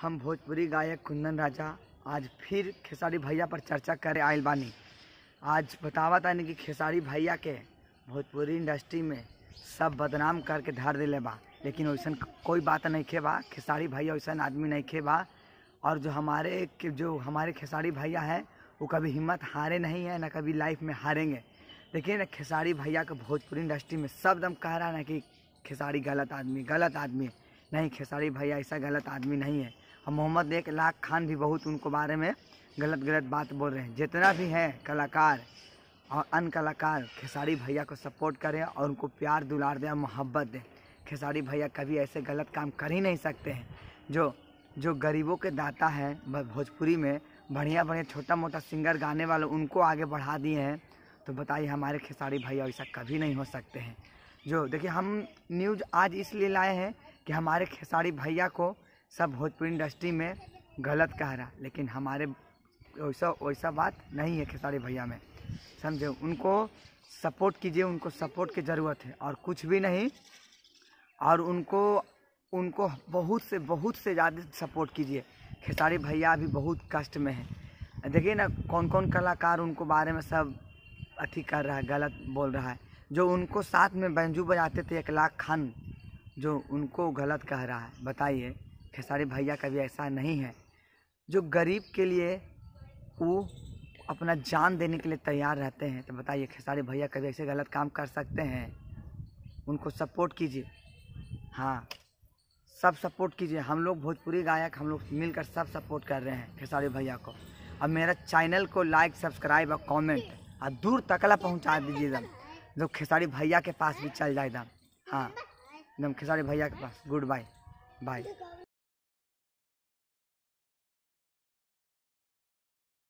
हम भोजपुरी गायक कुंदन राजा आज फिर खेसारी भैया पर चर्चा करे आयल बानी आज बतावा था कि खेसारी भैया के भोजपुरी इंडस्ट्री में सब बदनाम करके धर दिले बा लेकिन वैसा कोई बात नहीं खे बा खेसारी भैया वैसा आदमी नहीं खे बा और जो हमारे जो हमारे खेसारी भैया हैं वो कभी हिम्मत हारे नहीं है ना कभी लाइफ में हारेंगे लेकिन खेसारी भैया को भोजपुरी इंडस्ट्री में सब दम कह रहा है ना कि खेसारी गलत आदमी गलत आदमी नहीं खेसारी भैया ऐसा गलत आदमी नहीं है और मोहम्मद एक लाख खान भी बहुत उनको बारे में गलत गलत बात बोल रहे हैं जितना भी है कलाकार और अन कलाकार खेसारी भैया को सपोर्ट करें और उनको प्यार दुलार दें और मोहब्बत दें खेसारी भैया कभी ऐसे गलत काम कर ही नहीं सकते हैं जो जो गरीबों के दाता हैं भोजपुरी में बढ़िया बढ़िया छोटा मोटा सिंगर गाने वाले उनको आगे बढ़ा दिए हैं तो बताइए हमारे खेसारी भैया ऐसा कभी नहीं हो सकते हैं जो देखिए हम न्यूज़ आज इसलिए लाए हैं कि हमारे खेसारी भैया को सब भोजपुरी इंडस्ट्री में गलत कह रहा लेकिन हमारे वैसा वैसा बात नहीं है खेसारी भैया में समझे उनको सपोर्ट कीजिए उनको सपोर्ट की ज़रूरत है और कुछ भी नहीं और उनको उनको बहुत से बहुत से ज़्यादा सपोर्ट कीजिए खेसारी भैया अभी बहुत कष्ट में है देखिए ना कौन कौन कलाकार उनको बारे में सब अथी कर रहा है गलत बोल रहा है जो उनको साथ में बैंजू बजाते थे एक लाख खान जो उनको गलत कह रहा है बताइए खेसारी भैया कभी ऐसा नहीं है जो गरीब के लिए वो अपना जान देने के लिए तैयार रहते हैं तो बताइए खेसारी भैया कभी ऐसे गलत काम कर सकते हैं उनको सपोर्ट कीजिए हाँ सब सपोर्ट कीजिए हम लोग भोजपुरी गायक हम लोग मिलकर सब सपोर्ट कर रहे हैं खेसारी भैया को अब मेरा चैनल को लाइक सब्सक्राइब और कमेंट और दूर तकला पहुंचा दीजिए एकदम जब तो खेसारी भैया के पास भी चल जाए एकदम हाँ एकदम खेसारी भैया के पास गुड बाय बाय